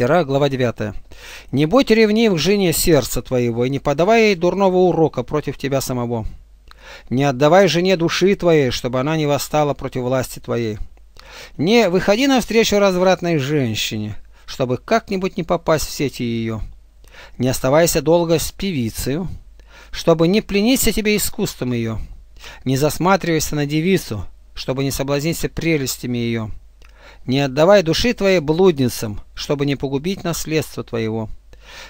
мастера, глава 9. «Не будь ревнив к жене сердца твоего, и не подавай ей дурного урока против тебя самого. Не отдавай жене души твоей, чтобы она не восстала против власти твоей. Не выходи навстречу развратной женщине, чтобы как-нибудь не попасть в сети ее. Не оставайся долго с певицей, чтобы не плениться тебе искусством ее. Не засматривайся на девицу, чтобы не соблазниться прелестями ее. Не отдавай души твоей блудницам, чтобы не погубить наследство твоего.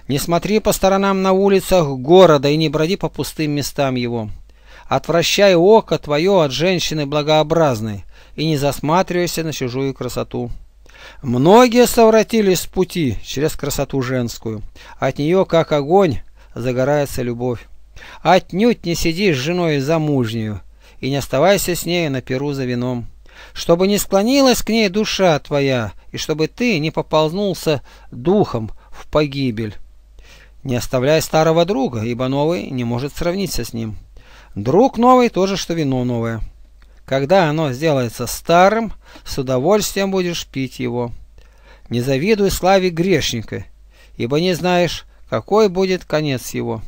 Не смотри по сторонам на улицах города и не броди по пустым местам его. Отвращай око твое от женщины благообразной и не засматривайся на чужую красоту. Многие совратились с пути через красоту женскую. От нее, как огонь, загорается любовь. Отнюдь не сиди с женой замужнюю и не оставайся с нею на перу за вином чтобы не склонилась к ней душа твоя, и чтобы ты не поползнулся духом в погибель. Не оставляй старого друга, ибо новый не может сравниться с ним. Друг новый – тоже, что вино новое. Когда оно сделается старым, с удовольствием будешь пить его. Не завидуй славе грешника, ибо не знаешь, какой будет конец его.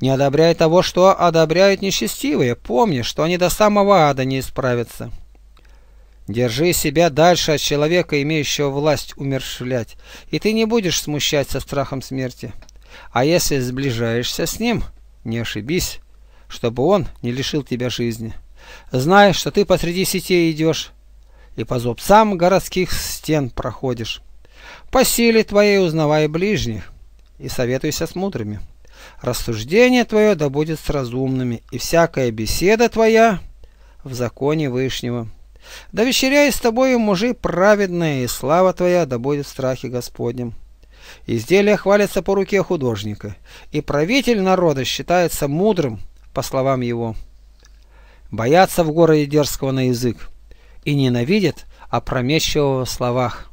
Не одобряй того, что одобряют нечестивые, помни, что они до самого ада не исправятся. Держи себя дальше от человека, имеющего власть умершвлять, и ты не будешь смущаться страхом смерти. А если сближаешься с ним, не ошибись, чтобы он не лишил тебя жизни. Знай, что ты посреди сетей идешь, и по зубцам городских стен проходишь. По силе твоей узнавай ближних, и советуйся с мудрыми. Рассуждение твое да будет с разумными, и всякая беседа твоя в законе Вышнего. Да вечеряй с тобою, мужи праведные, и слава твоя да будет в страхе Господнем. Изделие хвалится по руке художника, и правитель народа считается мудрым, по словам его. Боятся в городе дерзкого на язык и ненавидят опрометчивого в словах.